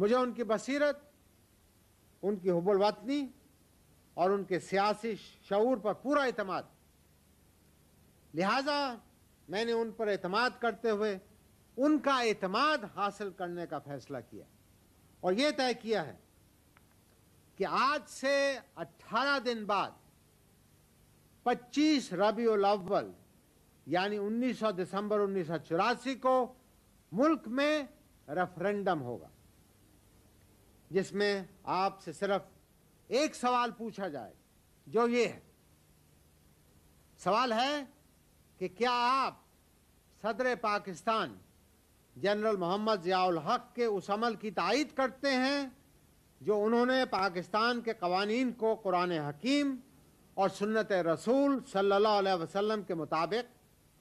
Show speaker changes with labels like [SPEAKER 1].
[SPEAKER 1] मुझे उनकी बसीरत उनकी हुबुलवतनी और उनके सियासी शूर पर पूरा अतमाद लिहाजा मैंने उन पर अतमाद करते हुए उनका अतमाद हासिल करने का फैसला किया और ये तय किया है कि आज से 18 दिन बाद 25 रबी अव्वल यानी 19 दिसंबर उन्नीस को मुल्क में रेफरेंडम होगा जिसमें आपसे सिर्फ एक सवाल पूछा जाए जो ये है सवाल है कि क्या आप सदर पाकिस्तान जनरल मोहम्मद जियाउल हक के उस अमल की तायद करते हैं जो उन्होंने पाकिस्तान के कवानीन को कुरान हकीम और सुन्नत रसूल सल्लल्लाहु अलैहि वसल्लम के मुताबिक